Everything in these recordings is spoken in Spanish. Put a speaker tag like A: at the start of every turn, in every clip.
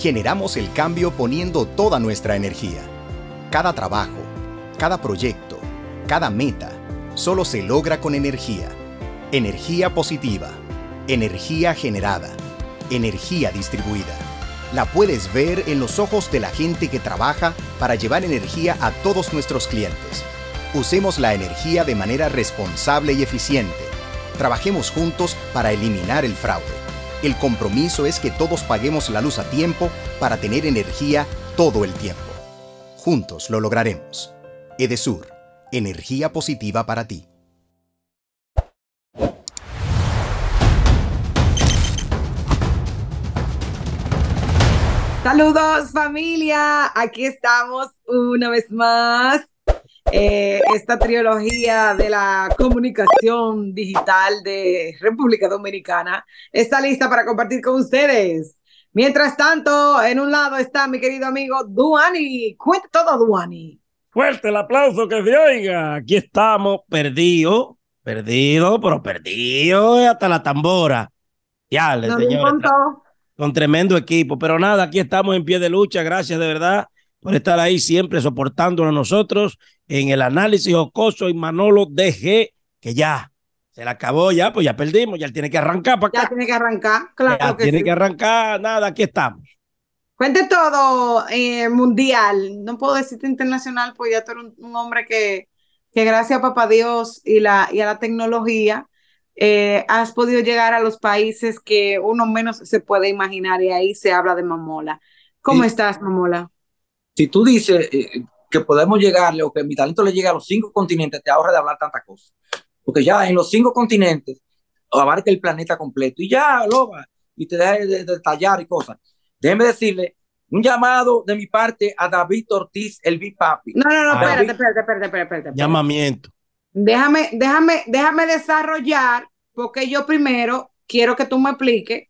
A: generamos el cambio poniendo toda nuestra energía. Cada trabajo, cada proyecto, cada meta, solo se logra con energía. Energía positiva, energía generada, energía distribuida. La puedes ver en los ojos de la gente que trabaja para llevar energía a todos nuestros clientes. Usemos la energía de manera responsable y eficiente. Trabajemos juntos para eliminar el fraude. El compromiso es que todos paguemos la luz a tiempo para tener energía todo el tiempo. Juntos lo lograremos. Edesur, energía positiva para ti.
B: Saludos familia, aquí estamos una vez más eh, esta trilogía de la comunicación digital de República Dominicana está lista para compartir con ustedes. Mientras tanto, en un lado está mi querido amigo Duani. Cuente todo, Duani.
A: Fuerte el aplauso que se oiga. Aquí estamos, perdido, perdido, pero perdido hasta la tambora. Ya, señores, con tremendo equipo. Pero nada, aquí estamos en pie de lucha. Gracias de verdad por estar ahí siempre soportándonos nosotros en el análisis jocoso y Manolo DG, que ya se le acabó, ya, pues ya perdimos, ya él tiene que arrancar para Ya
B: tiene que arrancar, claro. Ya tiene que
A: arrancar, nada, aquí estamos.
B: Cuente todo eh, mundial, no puedo decirte internacional, pues ya tú eres un, hombre que, que gracias a papá Dios y, la, y a la tecnología eh, has podido llegar a los países que uno menos se puede imaginar y ahí se habla de mamola. ¿Cómo estás, mamola?
C: si tú dices eh, que podemos llegarle o que mi talento le llega a los cinco continentes, te ahorra de hablar tantas cosas Porque ya en los cinco continentes abarca el planeta completo y ya, va y te deja detallar y cosas. Déjeme decirle un llamado de mi parte a David Ortiz, el Big Papi. No, no, no, espérate,
B: espérate, espérate, espérate, espérate,
A: Llamamiento.
B: Déjame, déjame, déjame desarrollar, porque yo primero quiero que tú me expliques.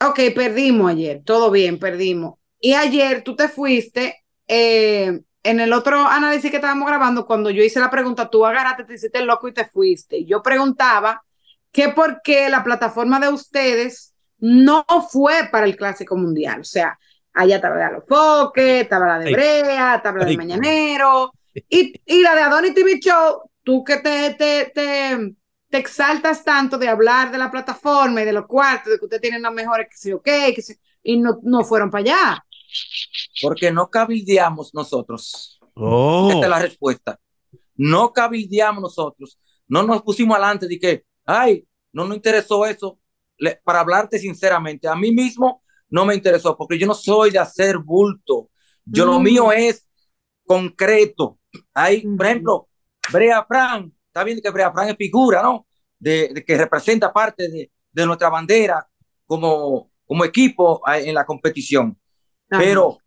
B: Ok, perdimos ayer, todo bien, perdimos. Y ayer tú te fuiste, eh, en el otro análisis que estábamos grabando, cuando yo hice la pregunta, tú agarraste, te hiciste loco y te fuiste. Yo preguntaba que por qué la plataforma de ustedes no fue para el Clásico Mundial. O sea, allá estaba la de Alofoque, estaba la de Brea, estaba la de Mañanero, y, la de Adonis TV Show, tú que te, te, te, te exaltas tanto de hablar de la plataforma y de los cuartos, de que ustedes tienen los mejores, que sí, ok, y no, no fueron para allá.
C: Porque no cabildeamos nosotros. Oh. Esta es la respuesta. No cabildeamos nosotros. No nos pusimos adelante de que, ay, no nos interesó eso. para hablarte sinceramente, a mí mismo no me interesó porque yo no soy de hacer bulto.
B: Yo lo mm. mío
C: es concreto. Hay, por ejemplo, Brea Fran, está bien que Brea Fran es figura, ¿no? De, que representa parte de, nuestra bandera como, como equipo ah, en la competición. Pero,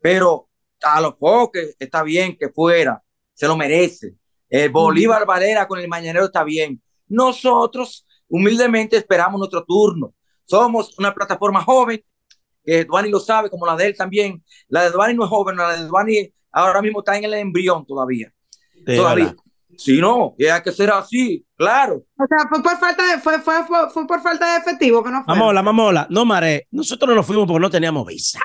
C: pero a los pocos está bien que fuera, se lo merece. El eh, Bolívar Valera con el Mañanero está bien. Nosotros humildemente esperamos nuestro turno. Somos una plataforma joven, que Duani lo sabe, como la de él también. La de Duani no es joven, la de Duani ahora mismo está en el embrión todavía. todavía. Si no, hay que ser así, claro.
B: O sea, fue por falta de, fue, fue, fue, por falta de efectivo que no fue. Mamola,
A: mamola, no mare, nosotros no nos fuimos porque no teníamos visa.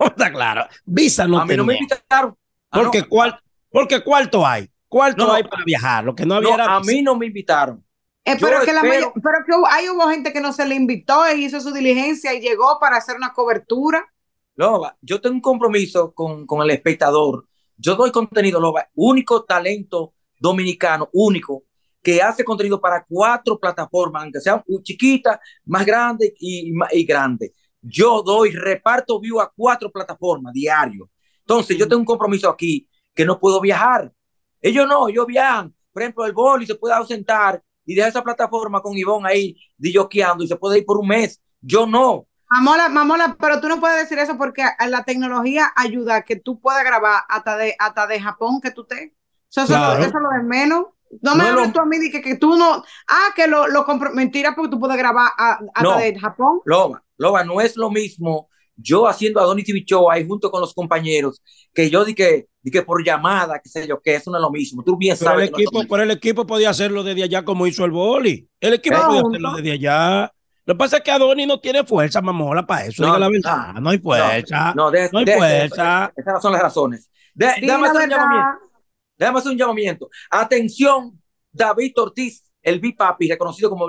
A: Está claro. Visa no A mí no me invitaron. Ah, porque, ¿cuál? porque cuarto hay. Cuarto hay para viajar. Lo que no había A mí no me invitaron. Eh, pero,
B: que la pero, que hay hubo gente que no se le invitó e hizo su diligencia y llegó para hacer una cobertura.
C: Loba, yo tengo un compromiso con, el espectador. Yo doy contenido, Loba, único talento dominicano, único, que hace contenido para cuatro plataformas, aunque sean chiquitas, más grandes y, y, y grandes. Yo doy reparto view a cuatro plataformas diario. Entonces, yo tengo un compromiso aquí que no puedo viajar. Ellos no, ellos viajan. Por ejemplo, el boli se puede ausentar y dejar esa plataforma con Ivonne ahí dilloqueando y se puede ir por un mes. Yo no.
B: Mamola, mamola, pero tú no puedes decir eso porque la tecnología ayuda a que tú puedas grabar hasta de, hasta de Japón que tú estés. Eso, es lo de menos. No me hables tú a mí de que, tú no. Ah, que lo, lo Mentira, porque tú puedes grabar hasta de Japón.
C: Loma, no es lo mismo yo haciendo a Donny Tibichoa ahí junto con los compañeros, que yo di que, di que por llamada, qué sé yo, que eso no es lo mismo. Tú bien pero sabes. El equipo, no el equipo podía hacerlo desde allá como hizo el boli.
A: El equipo podía hacerlo desde allá. Lo que pasa es que Donny no tiene fuerza, mamola, para eso. diga la verdad,
C: no hay fuerza. No, hay fuerza. esas son las razones. déjame, hacer un llamamiento. un llamamiento. Atención, David Ortiz, el Bipapi, reconocido como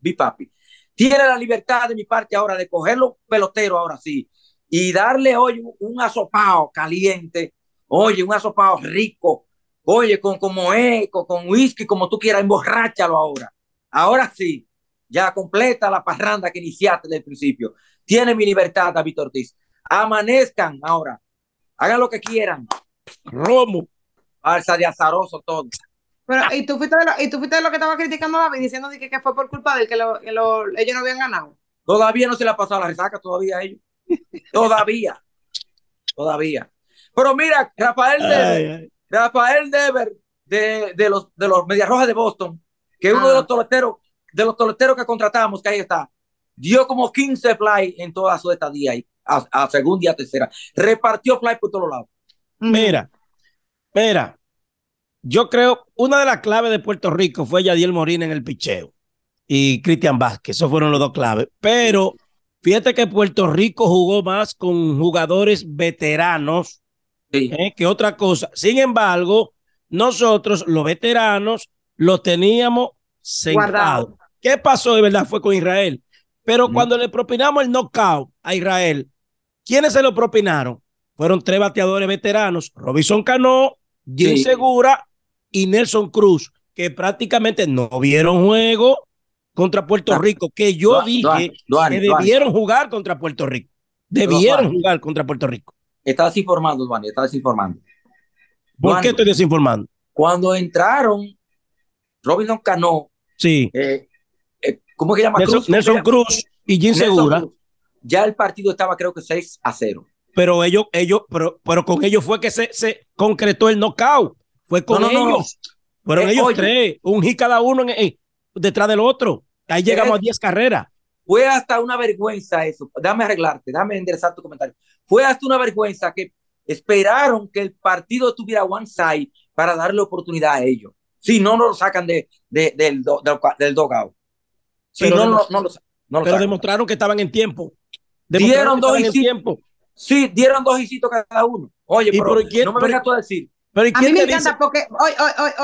C: Bipapi tiene la libertad de mi parte ahora de cogerlo pelotero ahora sí y darle hoy un, un caliente, oye, un asopado rico, oye, con como eco, con whisky, como tú quieras, emborráchalo ahora. Ahora sí, ya completa la parranda que iniciaste desde el principio. Tiene mi libertad, David Ortiz. Amanezcan ahora, hagan lo que quieran. Romo. Alza de azaroso todo.
B: Pero, ¿y tú fuiste de lo, que estaba criticando a David diciendo que, fue por culpa de que ellos no habían ganado?
C: Todavía no se le ha pasado la resaca todavía a ellos. todavía. Todavía. Pero mira, Rafael Dever, Rafael Dever de, los, de los Medias Rojas de Boston, que es uno de ah. los toleteros, de los toleteros que contratamos, que ahí está, dio como 15 fly en toda su estadía ahí, a, a segunda y a tercera. Repartió fly por todos lados. Mira, mira,
A: yo creo, una de las claves de Puerto Rico fue Yadiel Morín en el picheo y Cristian Vázquez, esos fueron los dos claves. Pero fíjate que Puerto Rico jugó más con jugadores veteranos eh, que otra cosa. Sin embargo, nosotros, los veteranos, los teníamos sentado. ¿Qué pasó de verdad? Fue con Israel. Pero cuando le propinamos el knockout a Israel, ¿quiénes se lo propinaron? Fueron tres bateadores veteranos, Robinson Cano, Jim Segura y Nelson Cruz, que prácticamente no vieron juego contra Puerto Rico, que yo dije que debieron jugar contra Puerto Rico. Debieron
C: jugar contra Puerto Rico. Estás informando, Duane, estás informando. ¿Por qué estoy desinformando? Cuando entraron, Robinson Cano. Sí. Eh, eh, ¿Cómo que llama? Nelson Cruz, y Jim Segura. Ya el partido estaba, creo que
A: 6 a 0. Pero ellos, ellos, pero, con ellos fue que se, se concretó el knockout
C: fue con ellos.
A: Fueron eh, ellos tres,
C: un y cada uno detrás del otro. Ahí eh, llegamos a 10 carreras. Fue hasta una vergüenza eso. Dame arreglarte, dame enderezar tu comentario. Fue hasta una vergüenza que esperaron que el partido tuviera one side para darle oportunidad a ellos. Si no, no lo sacan de, del, del, Si pero no, no, Pero
A: demostraron que estaban en tiempo. dieron dos y tiempo.
C: Sí, dieron dos hicitos cada uno. Oye, pero, no me vengas tú a decir a mí me encanta
B: porque,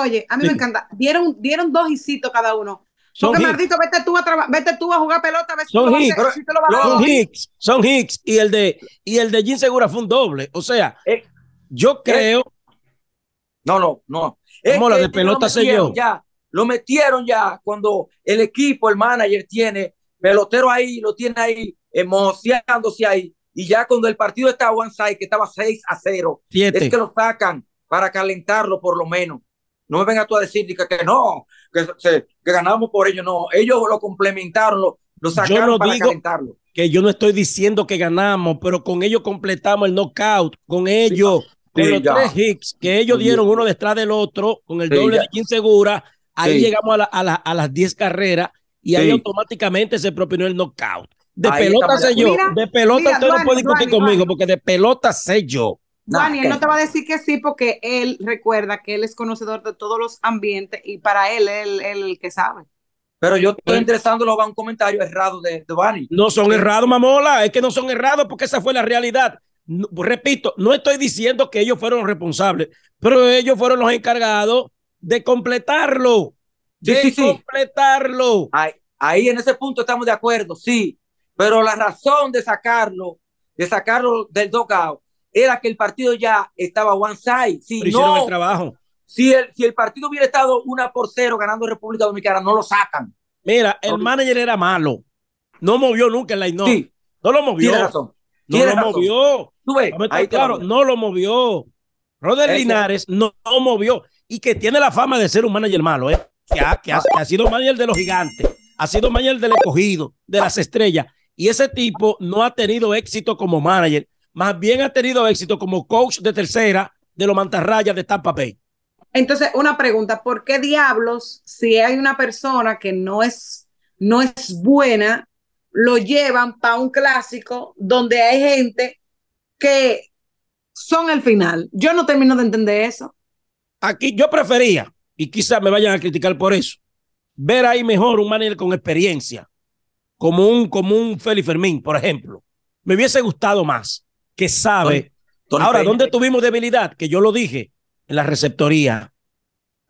B: oye, a mí me encanta. Dieron, dieron dos hicitos cada uno. Son porque, vete tú, a vete tú a jugar pelota, son hicks, son
A: hicks, son hicks. Y el
C: de, y el de Gin Segura fue un doble. O sea, eh, yo eh, creo. no, no, no. Como la de pelota se Ya, lo metieron ya cuando el equipo, el manager tiene pelotero ahí, lo tiene ahí, emocionándose ahí. Y ya cuando el partido estaba one side, que estaba 6 a 0, es que lo sacan para calentarlo por lo menos. No me vengas tú a decir que, no, que, ganamos por ellos, no. Ellos lo complementaron, lo, lo sacaron
A: que yo no estoy diciendo que ganamos, pero con ellos completamos el knockout, con ellos, con los tres hits que ellos dieron uno detrás del otro, con el doble de 15 Segura. ahí llegamos a, a, las 10 carreras y ahí automáticamente se propinó el knockout. De pelota sé yo, de pelota usted no puede discutir conmigo, porque de pelota sé yo
B: no, te va a decir que sí porque él recuerda que él es conocedor de todos los ambientes y para él, él, el que sabe.
C: Pero yo estoy interesándolo pues, a un comentario errado de, de No son errados, mamola, es que no son errados porque esa
A: fue la realidad. Pues, repito, no estoy diciendo que ellos fueron los responsables, pero ellos
C: fueron los encargados de completarlo. de completarlo. Ahí, en ese punto estamos de acuerdo, sí. Pero la razón de sacarlo, de sacarlo del dogout, era que el partido ya estaba one side. Si el trabajo. Si el, si el partido hubiera estado una por cero ganando República Dominicana, no lo sacan. Mira, el manager era malo. No movió nunca el line. No, no lo movió. Tiene razón.
A: No lo movió. claro, no lo movió. Roder Linares no, movió y que tiene la fama de ser un manager malo, ¿eh? que, ha, ha sido manager de los gigantes, ha sido manager del escogido, de las estrellas. Y ese tipo no ha tenido éxito como manager más bien ha tenido éxito como coach de tercera de los mantarrayas de Tampa Bay.
B: Entonces, una pregunta, ¿por qué diablos si hay una persona que no es, no es buena, lo llevan para un clásico donde hay gente que son el final? Yo no termino de entender eso.
A: Aquí yo prefería, y quizás me vayan a criticar por eso, ver ahí mejor un manager con experiencia, como un, como un Fermín, por ejemplo. Me hubiese gustado más que sabe. Ahora, ¿dónde tuvimos debilidad? Que yo lo dije, en la receptoría.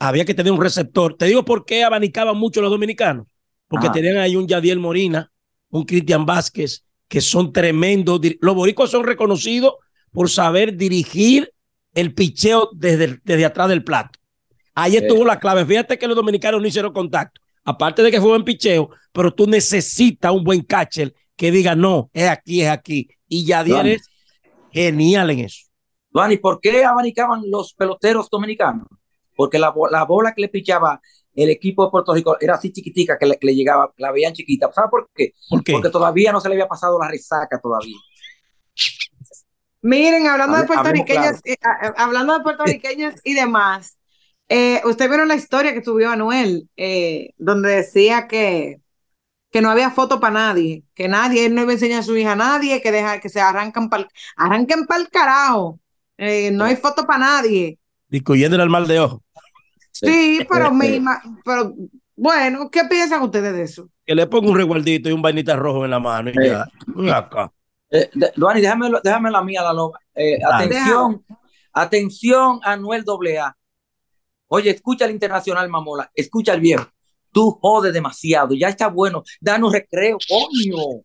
A: Había que tener un receptor. Te digo por qué abanicaban mucho los dominicanos. Porque ah. tenían ahí un Yadiel Morina, un Cristian Vázquez, que son tremendos. Los boricos son reconocidos por saber dirigir el picheo desde, desde atrás del plato. Ahí estuvo la clave. Fíjate que los dominicanos no hicieron contacto. Aparte de que fue buen picheo, pero tú necesitas un buen catcher que diga, no, es aquí, es aquí. Y Yadier es
C: genial en eso. ¿y por qué abanicaban los peloteros dominicanos? Porque la, bola que le pichaba el equipo de Puerto Rico era así chiquitica que le, le llegaba, la veían chiquita. ¿Sabes por qué? Porque todavía no se le había pasado la resaca todavía.
B: Miren, hablando de puertorriqueñas, hablando de puertorriqueñas y demás, eh, usted vieron la historia que subió Anuel, eh, donde decía que que no había foto para nadie, que nadie, él no iba a enseñar a su hija a nadie, que deja, que se arrancan para arranquen para el carajo. Eh, no hay foto para nadie.
A: Discuyéndole el mal de ojo.
B: Sí, pero, bueno, ¿qué piensan ustedes de eso?
A: Que le ponga un reguardito y un vainita rojo en la mano y
C: eh, acá. Eh, déjame, la mía, la loba. atención, a atención, Anuel A. Oye, escucha el internacional, mamola. Escucha el viejo. Tú jodes demasiado, ya está bueno, danos recreo, coño.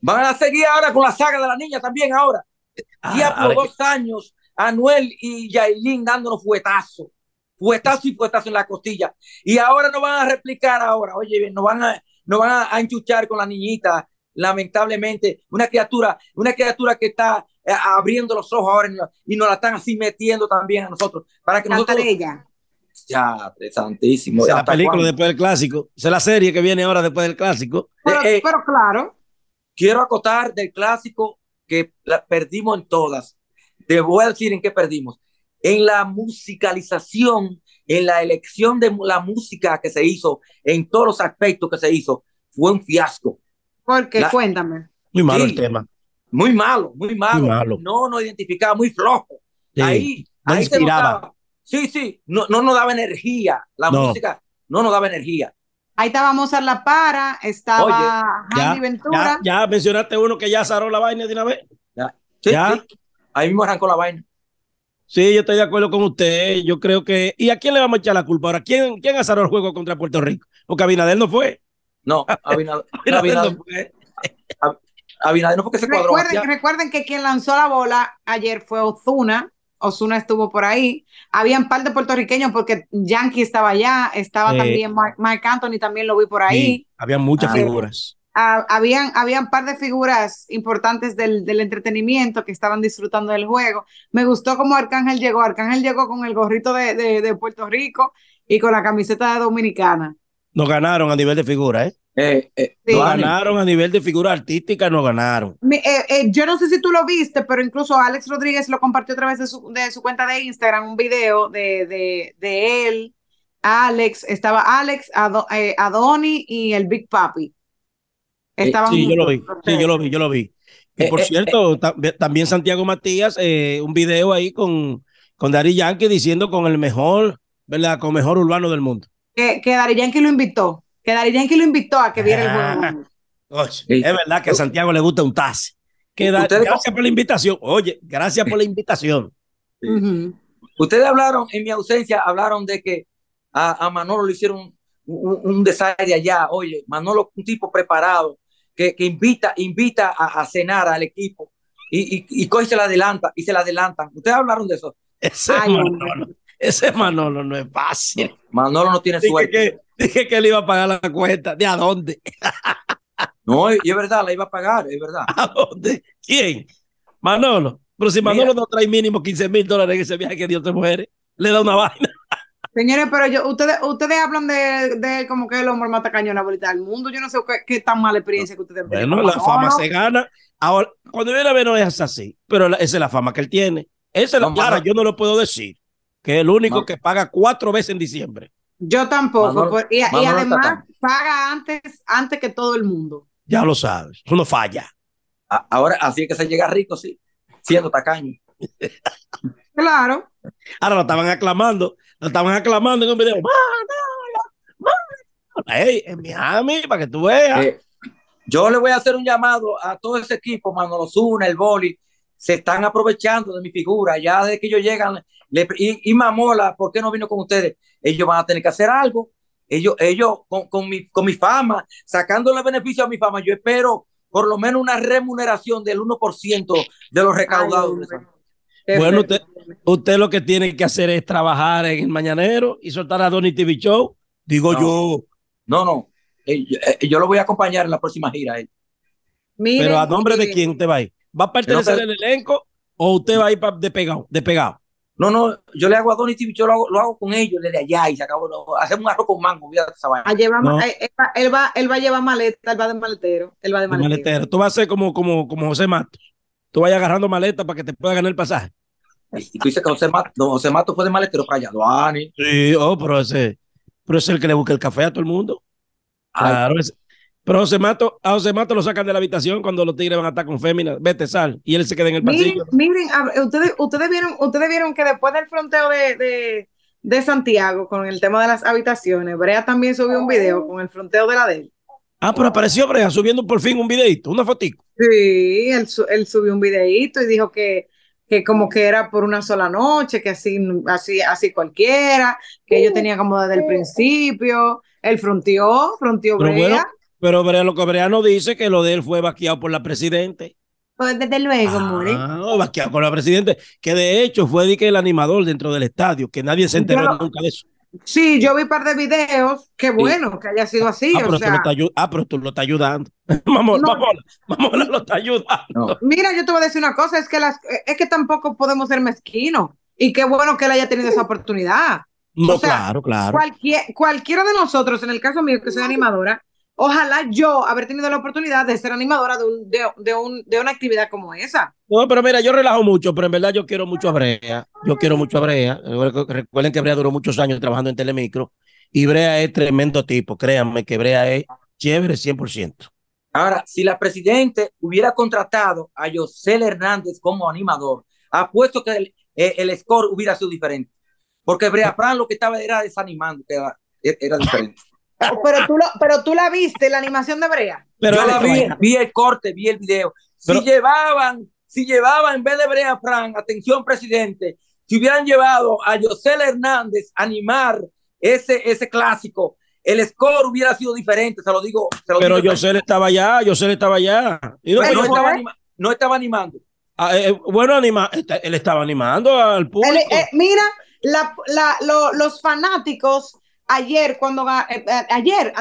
C: Van a seguir ahora con la saga de la niña también ahora. Día ah, ya por dos años, Anuel y Yailin dándonos fuetazo, fuetazo y fuetazo en la costilla. Y ahora nos van a replicar ahora, oye, no van a, no van a, enchuchar con la niñita, lamentablemente. Una criatura, una criatura que está eh, abriendo los ojos ahora y nos la están así metiendo también a nosotros. Para que nosotros, ya,
A: interesantísimo. la película después del clásico. es la serie que viene ahora
C: después del clásico. Pero, eh, eh. claro. Quiero acotar del clásico que perdimos en todas. Te voy a decir en qué perdimos. En la musicalización, en la elección de la música que se hizo, en todos los aspectos que se hizo, fue un fiasco.
B: Porque, cuéntame.
C: Muy malo el tema. Muy malo, muy malo, No, No identificaba, muy flojo. ahí, ahí inspiraba. Sí, sí, no, no nos daba energía. La música no nos daba energía.
B: Ahí estaba Mozart La Para, estaba Oye, Ventura.
A: Ya, ya, mencionaste uno que ya zaró la vaina de una vez. Ya. Sí, Ahí mismo arrancó la vaina. Sí, yo estoy de acuerdo con usted. Yo creo que. ¿Y a quién le vamos a echar la culpa ahora? ¿Quién, quién azaró el juego contra Puerto Rico? Porque Abinader no fue.
C: No, Abinader, no fue. Abinader no fue que
B: Recuerden, que quien lanzó la bola ayer fue Ozuna. Osuna estuvo por ahí. Había un par de puertorriqueños porque Yankee estaba allá, estaba eh, también Mark, Anthony, también lo vi por ahí.
C: había
A: muchas ah, figuras.
B: Había ah, habían, habían par de figuras importantes del, del, entretenimiento que estaban disfrutando del juego. Me gustó cómo Arcángel llegó. Arcángel llegó con el gorrito de, de, Puerto Rico y con la camiseta de dominicana.
A: Nos ganaron a nivel de figura, ¿eh? Eh, eh ganaron a nivel de figura artística, no ganaron.
B: Eh, eh, yo no sé si tú lo viste, pero incluso Alex Rodríguez lo compartió a través de su, cuenta de Instagram, un video de, de, él, Alex, estaba Alex, Adoni y el Big Papi. Estaban sí, yo lo vi,
A: sí, yo lo vi, yo lo vi. Que por cierto, también Santiago Matías, un video ahí con, con Dari Yankee diciendo con el mejor, ¿verdad? Con mejor urbano del mundo.
B: Que, que Dari Yankee lo invitó. Que Dari lo invitó a que viera el ah.
A: Oye, Es verdad que a Santiago le gusta un taz. gracias por la
C: invitación. Oye, gracias por la invitación. Ustedes hablaron, en mi ausencia, hablaron de que a, a Manolo le hicieron un, un, de allá. Oye, Manolo un tipo preparado que, invita, invita a, cenar al equipo y, y, se la adelanta y se la adelantan. Ustedes hablaron de eso. Ese Manolo no es fácil. Manolo no tiene suerte. dije que le iba a pagar la cuenta. ¿De a dónde? no, y es verdad, le iba a pagar, es verdad. ¿A dónde? ¿Quién?
A: Manolo. Pero si Manolo no trae mínimo 15 mil dólares en ese viaje que dio tres mujeres, le da una vaina.
B: Señores, pero yo, ustedes, ustedes hablan de, de como que el hombre mata cañón la bolita del mundo. Yo no sé qué, tan mala experiencia que ustedes tienen. Bueno, la fama se
A: gana. Ahora, cuando viene a ver, es así, pero esa es la fama que él tiene. Esa es la, yo no lo puedo decir que es el único que paga cuatro veces en diciembre. Yo tampoco, pues, y, además
B: paga antes, antes que todo el mundo.
A: Ya lo sabes, Uno falla. ahora, así es que se llega rico, sí, siendo tacaño. claro. Ahora lo estaban aclamando,
C: lo estaban aclamando en un video. ¡Manolo! ¡Hey, en Miami, para que tú veas! Eh, yo le voy a hacer un llamado a todo ese equipo, Manolo Zuna, el Boli, se están aprovechando de mi figura, ya desde que ellos llegan, y, Mamola, ¿por qué no vino con ustedes? Ellos van a tener que hacer algo, ellos, ellos con, mi, con mi fama, sacándole beneficio a mi fama, yo espero por lo menos una remuneración del 1% de los recaudados. bueno,
A: usted, lo que tiene que hacer es trabajar en el mañanero y soltar a Donny TV Show, digo yo. No, no, eh, eh, yo,
C: lo voy a acompañar en la próxima gira. Eh.
B: Pero a nombre de quién
C: te va a ir? ¿Va a pertenecer al elenco o usted va a ir despegado de pegado? No, no, yo le hago a Donny yo lo hago, lo hago, con ellos desde allá y se acabó. hacemos un arroz con mango, mira esa vaina. Ah,
B: eh, él, va, él, va, a llevar maleta, él va de maletero. Él va de
A: Tú vas a ser como, como, como José Matos. Tú vas agarrando
C: maleta para que te pueda ganar el pasaje. Y tú dices que José Mato José Mato fue de maletero para allá, Donny. Sí, oh, pero ese,
A: pero ese es el que le busca el café a todo el mundo. Claro, ese, pero José Mato, a José Mato lo sacan de la habitación cuando los tigres van a estar con féminas. Vete, sal. Y él se queda en el pasillo.
B: Miren, ustedes, ustedes, vieron, ustedes vieron que después del fronteo de, Santiago con el tema de las habitaciones, Brea también subió un video con el fronteo de la de
A: Ah, pero apareció Brea subiendo por fin un videito, una fotico.
B: Sí, él, subió un videito y dijo que, que como que era por una sola noche, que así, así, así cualquiera, que ellos tenían como desde el principio, el fronteó, fronteó Brea.
A: Pero lo que dice que lo de él fue vaqueado por la presidente.
B: Pues desde luego, ah,
A: No, vaqueado por la presidente, que de hecho fue el animador dentro del estadio, que nadie se enteró nunca de eso.
B: Sí, yo vi un par de videos, qué bueno que haya sido así. Ah,
A: ah pero, tú lo estás ayudando. vamos no. lo está ayudando.
B: Mira, yo te voy a decir una cosa, es que, las, eh, es que tampoco podemos ser mezquinos. Y qué bueno que él haya tenido esa oportunidad.
A: No, claro, claro.
B: cualquiera de nosotros, en el caso mío, que soy animadora, Ojalá yo haber tenido la oportunidad de ser animadora de, un, de, un, de una actividad como esa. No,
A: pero mira, yo relajo mucho, pero en verdad yo quiero mucho a Brea. Yo quiero mucho a Brea. Recuerden que Brea duró muchos años trabajando en Telemicro y Brea es tremendo tipo. Créanme que Brea es chévere 100%.
C: Ahora, si la presidente hubiera contratado a José Hernández como animador, apuesto que eh, el, score hubiera sido diferente. Porque Brea Fran lo que estaba era desanimando, era, era diferente
B: pero, tú pero tú la viste, la animación de Brea.
C: Pero yo la vi, vi el corte, vi el video. si llevaban, si llevaban en vez de Brea Fran, atención presidente, si hubieran llevado a José Hernández a animar ese, ese clásico, el score hubiera sido diferente, se lo digo. pero Yosel
A: estaba allá, José estaba allá. no, estaba
C: no estaba animando. Ah,
A: eh, eh, bueno, este, él estaba animando al
B: público. Eh, mira, los fanáticos ayer cuando eh, eh, ayer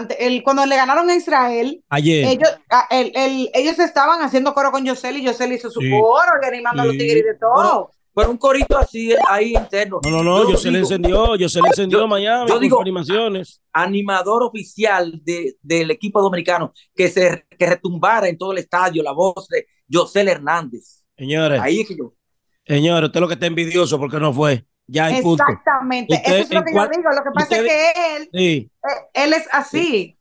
B: cuando le ganaron a Israel ah, ellos, estaban haciendo coro con Yoseli. y Yosel hizo su coro animando a los tigres de todo
C: Fue un corito así ahí interno no no no yo, se le encendió yo se le encendió yo, Miami animaciones animador oficial del equipo dominicano que se retumbara en todo el estadio la voz de Yoseli Hernández señores ahí es que yo
A: señores usted lo que está
C: envidioso porque no
A: fue Exactamente,
B: eso es lo que yo digo. Lo que pasa es que él, eh, él es así.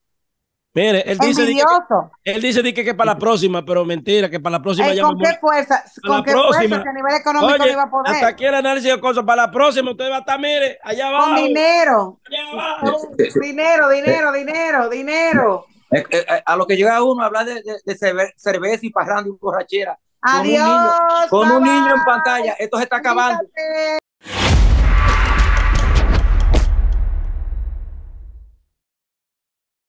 A: Mire, él dice, que, él dice que, para la próxima, pero mentira, que para la próxima ya ya ¿Con qué
B: fuerza? ¿Con qué fuerza? Que a nivel económico Oye, iba a poder. Hasta aquí
A: el análisis de cosas. Para la próxima usted va a estar, mire, allá abajo.
B: Con dinero. Allá abajo. dinero, dinero, dinero, dinero.
C: Eh, eh, a lo que llega uno a hablar de, de, cerveza y parrando y borrachera. Adiós. Con un niño, con un niño en pantalla. Esto se está acabando.